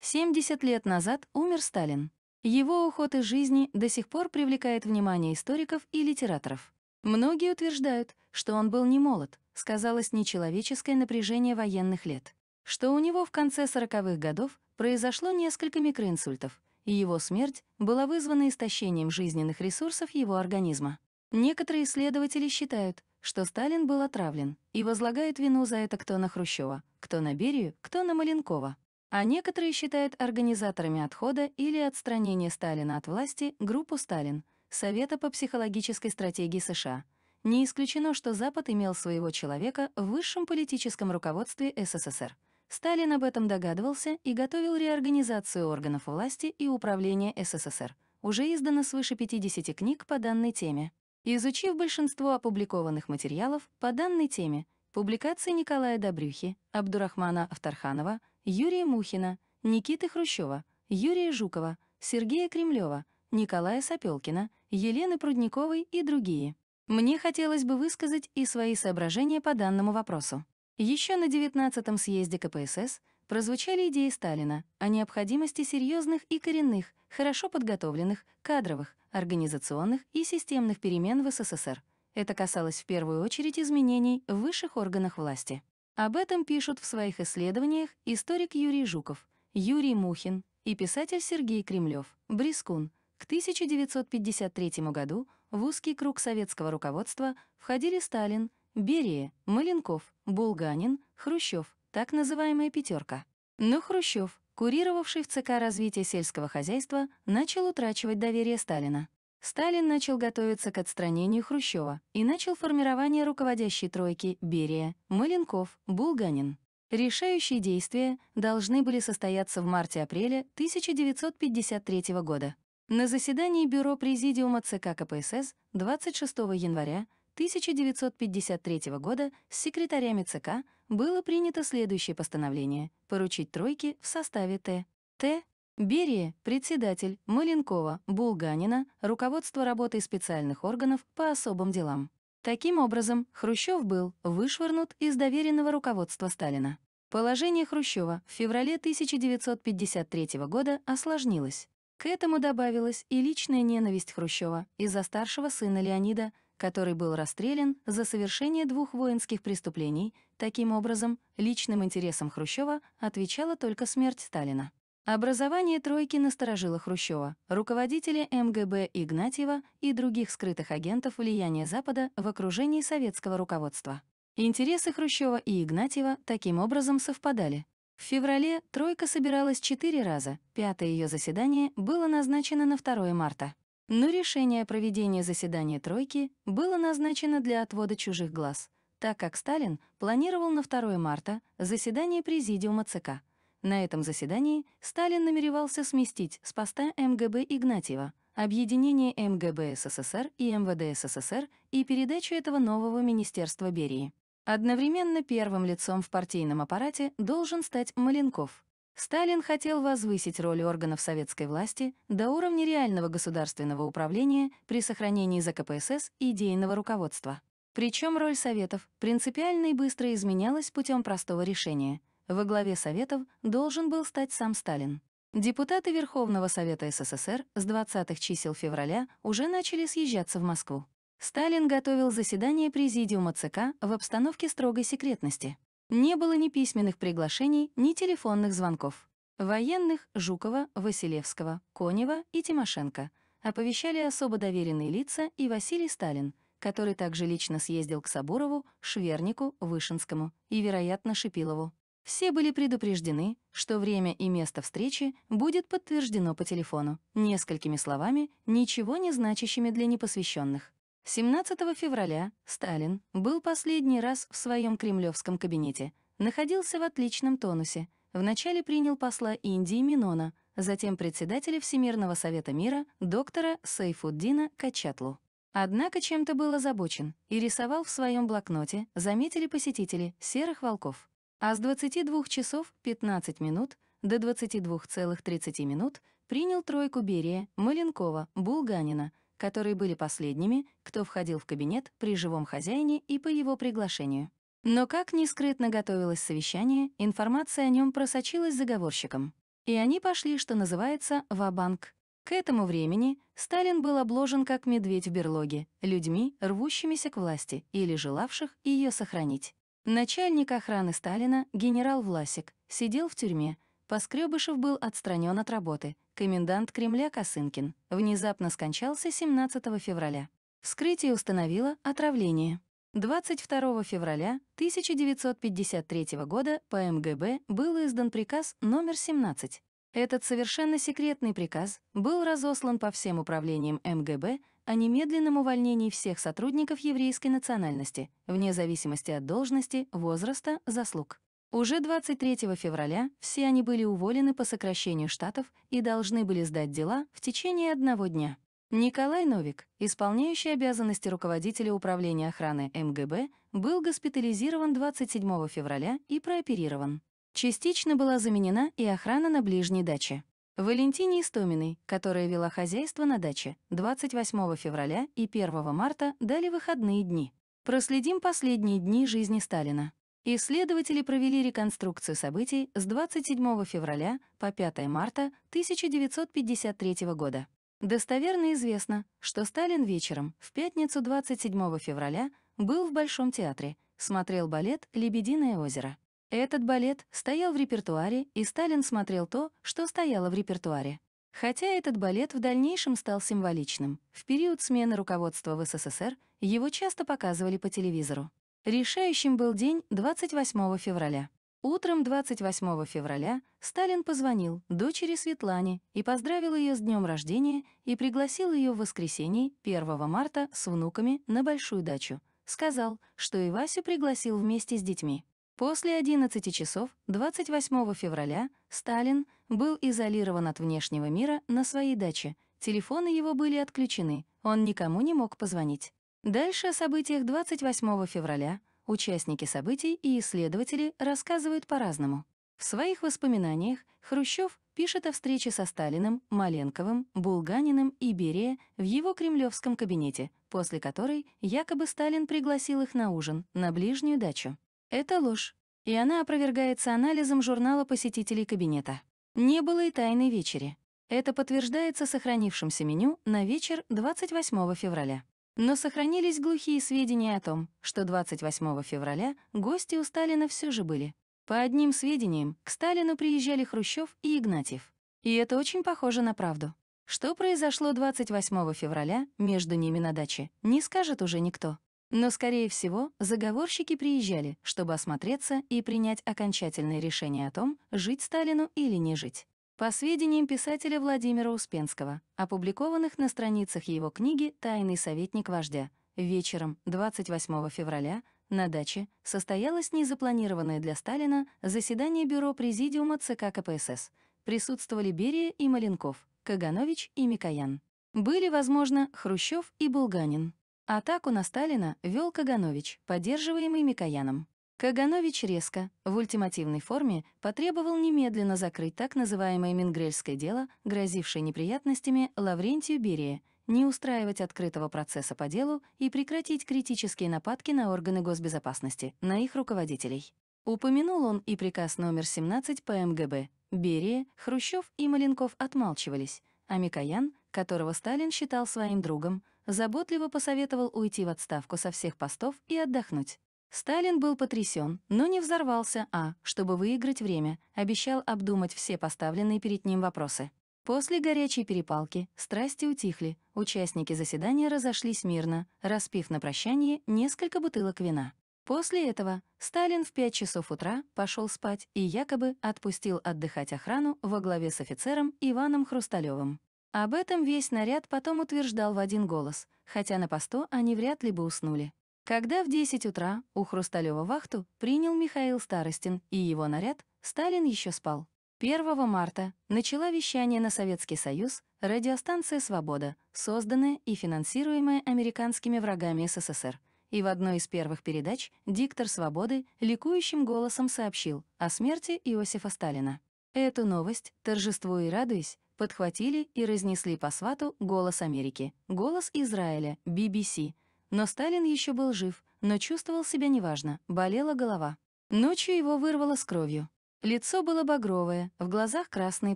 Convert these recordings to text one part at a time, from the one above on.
70 лет назад умер Сталин. Его уход из жизни до сих пор привлекает внимание историков и литераторов. Многие утверждают, что он был не молод, сказалось нечеловеческое напряжение военных лет, что у него в конце 40-х годов произошло несколько микроинсультов, и его смерть была вызвана истощением жизненных ресурсов его организма. Некоторые исследователи считают, что Сталин был отравлен и возлагают вину за это кто на Хрущева, кто на Берию, кто на Маленкова а некоторые считают организаторами отхода или отстранения Сталина от власти группу «Сталин» Совета по психологической стратегии США. Не исключено, что Запад имел своего человека в высшем политическом руководстве СССР. Сталин об этом догадывался и готовил реорганизацию органов власти и управления СССР. Уже издано свыше 50 книг по данной теме. Изучив большинство опубликованных материалов по данной теме, публикации Николая Добрюхи, Абдурахмана Автарханова, Юрия Мухина, Никиты Хрущева, Юрия Жукова, Сергея Кремлева, Николая Сапелкина, Елены Прудниковой и другие. Мне хотелось бы высказать и свои соображения по данному вопросу. Еще на 19-м съезде КПСС прозвучали идеи Сталина о необходимости серьезных и коренных, хорошо подготовленных, кадровых, организационных и системных перемен в СССР. Это касалось в первую очередь изменений в высших органах власти. Об этом пишут в своих исследованиях историк Юрий Жуков, Юрий Мухин и писатель Сергей Кремлев, Брискун. К 1953 году в узкий круг советского руководства входили Сталин, Берия, Маленков, Булганин, Хрущев, так называемая «пятерка». Но Хрущев, курировавший в ЦК развитие сельского хозяйства, начал утрачивать доверие Сталина. Сталин начал готовиться к отстранению Хрущева и начал формирование руководящей тройки Берия, Маленков, Булганин. Решающие действия должны были состояться в марте-апреле 1953 года. На заседании Бюро Президиума ЦК КПСС 26 января 1953 года с секретарями ЦК было принято следующее постановление «Поручить тройке в составе Т. Т. Берия, председатель, Маленкова, Булганина, руководство работой специальных органов по особым делам. Таким образом, Хрущев был вышвырнут из доверенного руководства Сталина. Положение Хрущева в феврале 1953 года осложнилось. К этому добавилась и личная ненависть Хрущева из-за старшего сына Леонида, который был расстрелян за совершение двух воинских преступлений. Таким образом, личным интересам Хрущева отвечала только смерть Сталина. Образование тройки насторожило Хрущева, руководителя МГБ Игнатьева и других скрытых агентов влияния Запада в окружении советского руководства. Интересы Хрущева и Игнатьева таким образом совпадали. В феврале тройка собиралась четыре раза, пятое ее заседание было назначено на 2 марта. Но решение о проведении заседания тройки было назначено для отвода чужих глаз, так как Сталин планировал на 2 марта заседание Президиума ЦК. На этом заседании Сталин намеревался сместить с поста МГБ Игнатьева объединение МГБ СССР и МВД СССР и передачу этого нового министерства Берии. Одновременно первым лицом в партийном аппарате должен стать Маленков. Сталин хотел возвысить роль органов советской власти до уровня реального государственного управления при сохранении за КПСС идейного руководства. Причем роль советов принципиально и быстро изменялась путем простого решения — во главе Советов должен был стать сам Сталин. Депутаты Верховного Совета СССР с 20-х чисел февраля уже начали съезжаться в Москву. Сталин готовил заседание Президиума ЦК в обстановке строгой секретности. Не было ни письменных приглашений, ни телефонных звонков. Военных Жукова, Василевского, Конева и Тимошенко оповещали особо доверенные лица и Василий Сталин, который также лично съездил к Сабурову, Швернику, Вышинскому и, вероятно, Шипилову. Все были предупреждены, что время и место встречи будет подтверждено по телефону, несколькими словами, ничего не значащими для непосвященных. 17 февраля Сталин был последний раз в своем кремлевском кабинете, находился в отличном тонусе. Вначале принял посла Индии Минона, затем председателя Всемирного совета мира доктора Сайфуддина Качатлу. Однако чем-то был озабочен и рисовал в своем блокноте, заметили посетители, серых волков а с 22 часов 15 минут до 22,30 минут принял тройку Берия, Маленкова, Булганина, которые были последними, кто входил в кабинет при живом хозяине и по его приглашению. Но как не скрытно готовилось совещание, информация о нем просочилась заговорщикам. И они пошли, что называется, ва-банк. К этому времени Сталин был обложен как медведь в берлоге, людьми, рвущимися к власти или желавших ее сохранить. Начальник охраны Сталина, генерал Власик, сидел в тюрьме. Поскребышев был отстранен от работы. Комендант Кремля Косынкин внезапно скончался 17 февраля. Вскрытие установило отравление. 22 февраля 1953 года по МГБ был издан приказ номер 17. Этот совершенно секретный приказ был разослан по всем управлениям МГБ о немедленном увольнении всех сотрудников еврейской национальности, вне зависимости от должности, возраста, заслуг. Уже 23 февраля все они были уволены по сокращению штатов и должны были сдать дела в течение одного дня. Николай Новик, исполняющий обязанности руководителя управления охраны МГБ, был госпитализирован 27 февраля и прооперирован. Частично была заменена и охрана на ближней даче. Валентине Истоминой, которая вела хозяйство на даче, 28 февраля и 1 марта дали выходные дни. Проследим последние дни жизни Сталина. Исследователи провели реконструкцию событий с 27 февраля по 5 марта 1953 года. Достоверно известно, что Сталин вечером, в пятницу 27 февраля, был в Большом театре, смотрел балет «Лебединое озеро». Этот балет стоял в репертуаре, и Сталин смотрел то, что стояло в репертуаре. Хотя этот балет в дальнейшем стал символичным, в период смены руководства в СССР его часто показывали по телевизору. Решающим был день 28 февраля. Утром 28 февраля Сталин позвонил дочери Светлане и поздравил ее с днем рождения и пригласил ее в воскресенье 1 марта с внуками на большую дачу. Сказал, что и Васю пригласил вместе с детьми. После 11 часов 28 февраля Сталин был изолирован от внешнего мира на своей даче, телефоны его были отключены, он никому не мог позвонить. Дальше о событиях 28 февраля участники событий и исследователи рассказывают по-разному. В своих воспоминаниях Хрущев пишет о встрече со Сталиным, Маленковым, Булганиным и Берия в его кремлевском кабинете, после которой якобы Сталин пригласил их на ужин на ближнюю дачу. Это ложь, и она опровергается анализом журнала посетителей кабинета. Не было и тайной вечери. Это подтверждается сохранившимся меню на вечер 28 февраля. Но сохранились глухие сведения о том, что 28 февраля гости у Сталина все же были. По одним сведениям, к Сталину приезжали Хрущев и Игнатьев. И это очень похоже на правду. Что произошло 28 февраля между ними на даче, не скажет уже никто. Но, скорее всего, заговорщики приезжали, чтобы осмотреться и принять окончательное решение о том, жить Сталину или не жить. По сведениям писателя Владимира Успенского, опубликованных на страницах его книги «Тайный советник вождя», вечером 28 февраля на даче состоялось незапланированное для Сталина заседание Бюро Президиума ЦК КПСС. Присутствовали Берия и Маленков, Каганович и Микоян. Были, возможно, Хрущев и Булганин. Атаку на Сталина вел Каганович, поддерживаемый Микояном. Каганович резко, в ультимативной форме, потребовал немедленно закрыть так называемое Мингрельское дело, грозившее неприятностями Лаврентию Берии, не устраивать открытого процесса по делу и прекратить критические нападки на органы госбезопасности, на их руководителей. Упомянул он и приказ номер 17 по МГБ. Берия, Хрущев и Маленков отмалчивались, а Микоян, которого Сталин считал своим другом, заботливо посоветовал уйти в отставку со всех постов и отдохнуть. Сталин был потрясен, но не взорвался, а, чтобы выиграть время, обещал обдумать все поставленные перед ним вопросы. После горячей перепалки страсти утихли, участники заседания разошлись мирно, распив на прощание несколько бутылок вина. После этого Сталин в 5 часов утра пошел спать и якобы отпустил отдыхать охрану во главе с офицером Иваном Хрусталевым. Об этом весь наряд потом утверждал в один голос, хотя на посту они вряд ли бы уснули. Когда в 10 утра у Хрусталева вахту принял Михаил Старостин и его наряд, Сталин еще спал. 1 марта начала вещание на Советский Союз радиостанция «Свобода», созданная и финансируемая американскими врагами СССР. И в одной из первых передач диктор «Свободы» ликующим голосом сообщил о смерти Иосифа Сталина. Эту новость, торжествуя и радуясь, подхватили и разнесли по свату «Голос Америки», «Голос Израиля», BBC. Но Сталин еще был жив, но чувствовал себя неважно, болела голова. Ночью его вырвало с кровью. Лицо было багровое, в глазах красные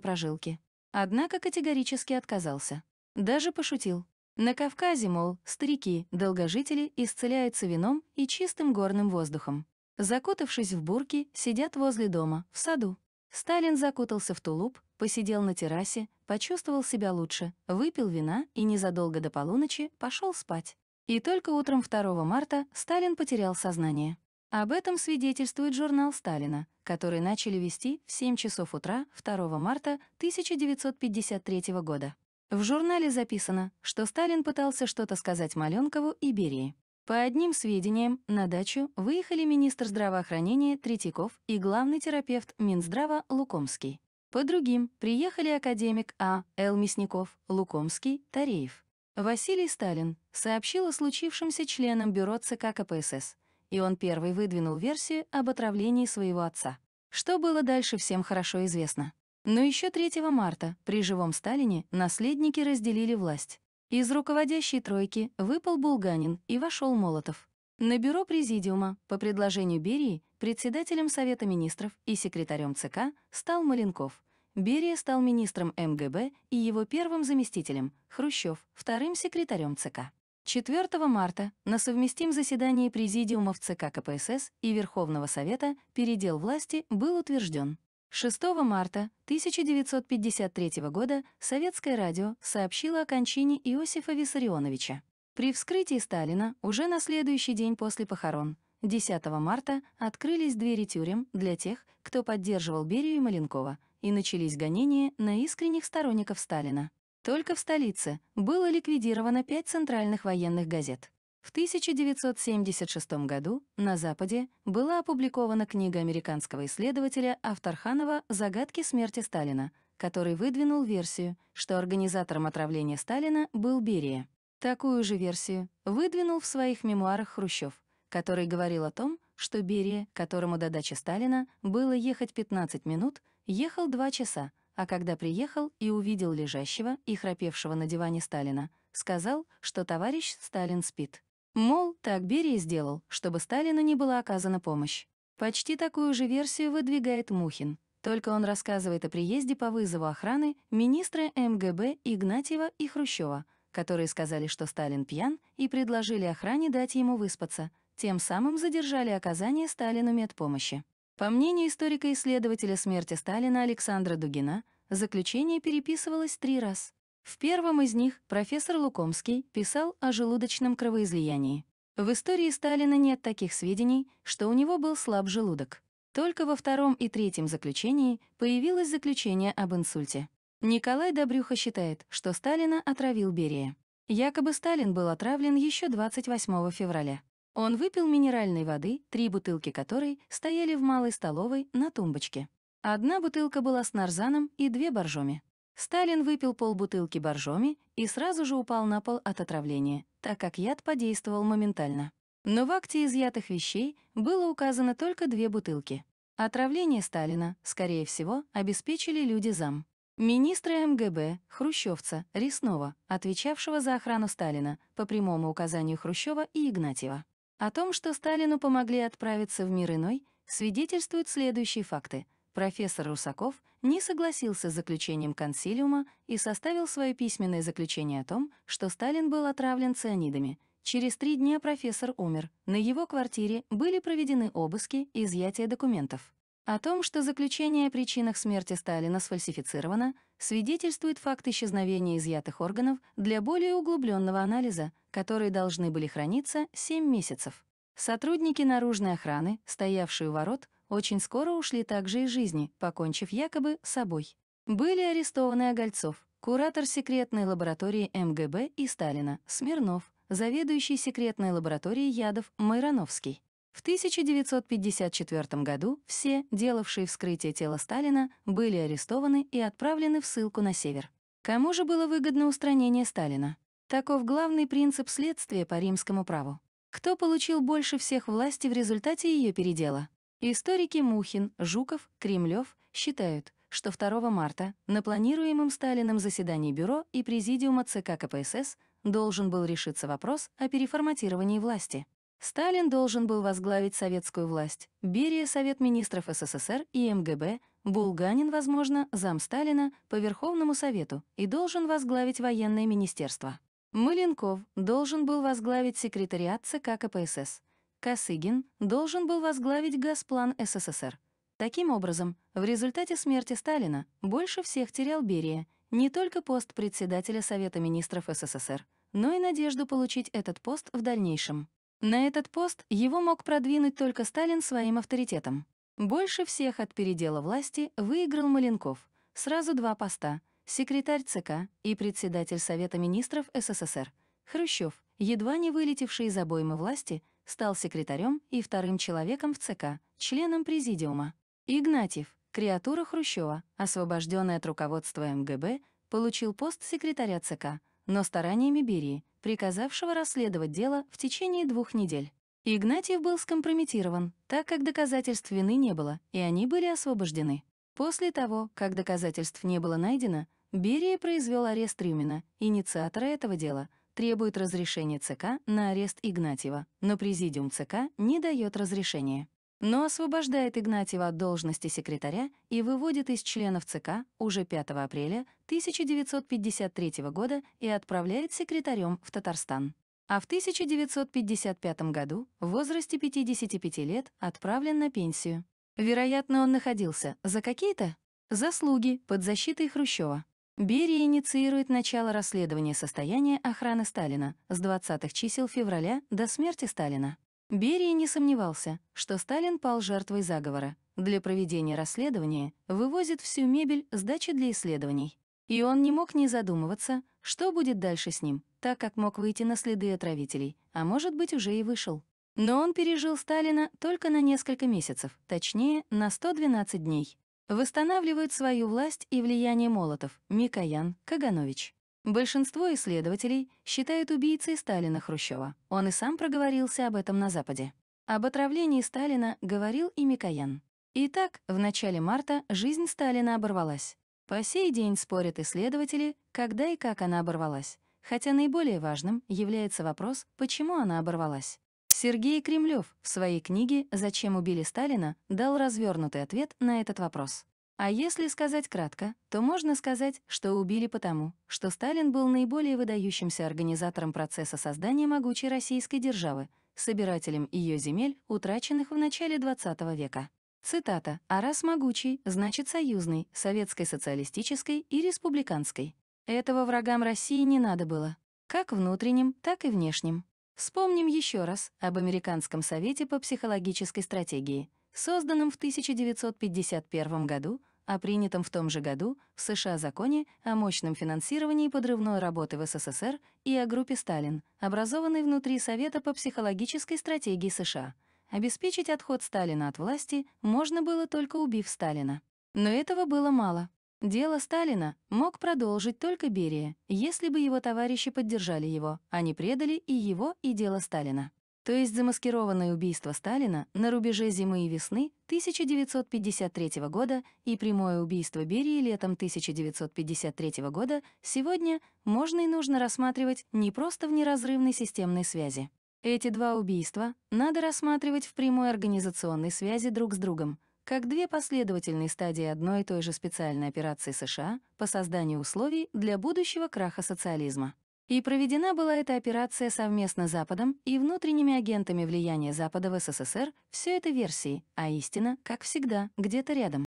прожилки. Однако категорически отказался. Даже пошутил. На Кавказе, мол, старики, долгожители исцеляются вином и чистым горным воздухом. Закутавшись в бурки, сидят возле дома, в саду. Сталин закутался в тулуп, посидел на террасе, почувствовал себя лучше, выпил вина и незадолго до полуночи пошел спать. И только утром 2 марта Сталин потерял сознание. Об этом свидетельствует журнал Сталина, который начали вести в 7 часов утра 2 марта 1953 года. В журнале записано, что Сталин пытался что-то сказать Маленкову и Берии. По одним сведениям, на дачу выехали министр здравоохранения Третьяков и главный терапевт Минздрава Лукомский. По другим приехали академик А. Л. Мясников, Лукомский, Тареев. Василий Сталин сообщил о случившемся членам бюро ЦК КПСС, и он первый выдвинул версию об отравлении своего отца. Что было дальше, всем хорошо известно. Но еще 3 марта при живом Сталине наследники разделили власть. Из руководящей тройки выпал Булганин и вошел Молотов. На бюро Президиума по предложению Берии председателем Совета министров и секретарем ЦК стал Маленков. Берия стал министром МГБ и его первым заместителем, Хрущев, вторым секретарем ЦК. 4 марта на совместим заседании Президиумов ЦК КПСС и Верховного Совета передел власти был утвержден. 6 марта 1953 года Советское радио сообщило о кончине Иосифа Виссарионовича. При вскрытии Сталина уже на следующий день после похорон, 10 марта, открылись двери тюрем для тех, кто поддерживал Берию и Маленкова, и начались гонения на искренних сторонников Сталина. Только в столице было ликвидировано пять центральных военных газет. В 1976 году на Западе была опубликована книга американского исследователя Авторханова «Загадки смерти Сталина», который выдвинул версию, что организатором отравления Сталина был Берия. Такую же версию выдвинул в своих мемуарах Хрущев, который говорил о том, что Берия, которому до дачи Сталина было ехать 15 минут, ехал 2 часа, а когда приехал и увидел лежащего и храпевшего на диване Сталина, сказал, что товарищ Сталин спит. Мол, так Берия сделал, чтобы Сталину не была оказана помощь. Почти такую же версию выдвигает Мухин, только он рассказывает о приезде по вызову охраны министра МГБ Игнатьева и Хрущева, которые сказали, что Сталин пьян, и предложили охране дать ему выспаться, тем самым задержали оказание Сталину медпомощи. По мнению историка-исследователя смерти Сталина Александра Дугина, заключение переписывалось три раз. В первом из них профессор Лукомский писал о желудочном кровоизлиянии. В истории Сталина нет таких сведений, что у него был слаб желудок. Только во втором и третьем заключении появилось заключение об инсульте. Николай Добрюха считает, что Сталина отравил Берия. Якобы Сталин был отравлен еще 28 февраля. Он выпил минеральной воды, три бутылки которой стояли в малой столовой на тумбочке. Одна бутылка была с нарзаном и две боржоми. Сталин выпил полбутылки боржоми и сразу же упал на пол от отравления, так как яд подействовал моментально. Но в акте изъятых вещей было указано только две бутылки. Отравление Сталина, скорее всего, обеспечили люди зам. Министра МГБ Хрущевца Реснова, отвечавшего за охрану Сталина по прямому указанию Хрущева и Игнатьева. О том, что Сталину помогли отправиться в мир иной, свидетельствуют следующие факты. Профессор Русаков не согласился с заключением консилиума и составил свое письменное заключение о том, что Сталин был отравлен цианидами. Через три дня профессор умер. На его квартире были проведены обыски и изъятие документов. О том, что заключение о причинах смерти Сталина сфальсифицировано, свидетельствует факт исчезновения изъятых органов для более углубленного анализа, которые должны были храниться 7 месяцев. Сотрудники наружной охраны, стоявшие у ворот, очень скоро ушли также из жизни, покончив якобы с собой. Были арестованы Огольцов, куратор секретной лаборатории МГБ и Сталина, Смирнов, заведующий секретной лабораторией ядов Майрановский. В 1954 году все, делавшие вскрытие тела Сталина, были арестованы и отправлены в ссылку на север. Кому же было выгодно устранение Сталина? Таков главный принцип следствия по римскому праву. Кто получил больше всех власти в результате ее передела? Историки Мухин, Жуков, Кремлев считают, что 2 марта на планируемом Сталином заседании бюро и президиума ЦК КПСС должен был решиться вопрос о переформатировании власти. Сталин должен был возглавить советскую власть, Берия — Совет министров СССР и МГБ, Булганин, возможно, зам Сталина по Верховному Совету и должен возглавить военное министерство. Маленков должен был возглавить секретариат ЦК КПСС. Косыгин должен был возглавить Газплан СССР. Таким образом, в результате смерти Сталина больше всех терял Берия не только пост председателя Совета министров СССР, но и надежду получить этот пост в дальнейшем. На этот пост его мог продвинуть только Сталин своим авторитетом. Больше всех от передела власти выиграл Маленков. Сразу два поста — секретарь ЦК и председатель Совета министров СССР. Хрущев, едва не вылетевший из обоймы власти, стал секретарем и вторым человеком в ЦК, членом президиума. Игнатьев, креатура Хрущева, освобожденный от руководства МГБ, получил пост секретаря ЦК, но стараниями Берии — приказавшего расследовать дело в течение двух недель. Игнатьев был скомпрометирован, так как доказательств вины не было, и они были освобождены. После того, как доказательств не было найдено, Берия произвел арест Рюмина, инициатора этого дела, требует разрешения ЦК на арест Игнатьева, но Президиум ЦК не дает разрешения но освобождает Игнатьева от должности секретаря и выводит из членов ЦК уже 5 апреля 1953 года и отправляет секретарем в Татарстан. А в 1955 году, в возрасте 55 лет, отправлен на пенсию. Вероятно, он находился за какие-то заслуги под защитой Хрущева. Берия инициирует начало расследования состояния охраны Сталина с 20-х чисел февраля до смерти Сталина. Берия не сомневался, что Сталин пал жертвой заговора. Для проведения расследования вывозит всю мебель с дачи для исследований. И он не мог не задумываться, что будет дальше с ним, так как мог выйти на следы отравителей, а может быть, уже и вышел. Но он пережил Сталина только на несколько месяцев, точнее, на 112 дней. Восстанавливают свою власть и влияние Молотов, Микоян, Каганович. Большинство исследователей считают убийцей Сталина Хрущева. Он и сам проговорился об этом на Западе. Об отравлении Сталина говорил и Микоян. Итак, в начале марта жизнь Сталина оборвалась. По сей день спорят исследователи, когда и как она оборвалась, хотя наиболее важным является вопрос, почему она оборвалась. Сергей Кремлев в своей книге «Зачем убили Сталина» дал развернутый ответ на этот вопрос. А если сказать кратко, то можно сказать, что убили потому, что Сталин был наиболее выдающимся организатором процесса создания могучей российской державы, собирателем ее земель, утраченных в начале XX века. Цитата «А раз могучий, значит союзный, советской социалистической и республиканской». Этого врагам России не надо было, как внутренним, так и внешним. Вспомним еще раз об Американском совете по психологической стратегии, созданном в 1951 году о принятом в том же году в США законе о мощном финансировании подрывной работы в СССР и о группе «Сталин», образованной внутри Совета по психологической стратегии США. Обеспечить отход Сталина от власти можно было только убив Сталина. Но этого было мало. Дело Сталина мог продолжить только Берия, если бы его товарищи поддержали его, а не предали и его, и дело Сталина то есть замаскированное убийство Сталина на рубеже зимы и весны 1953 года и прямое убийство Берии летом 1953 года, сегодня можно и нужно рассматривать не просто в неразрывной системной связи. Эти два убийства надо рассматривать в прямой организационной связи друг с другом, как две последовательные стадии одной и той же специальной операции США по созданию условий для будущего краха социализма. И проведена была эта операция совместно с Западом и внутренними агентами влияния Запада в СССР, все это версии, а истина, как всегда, где-то рядом.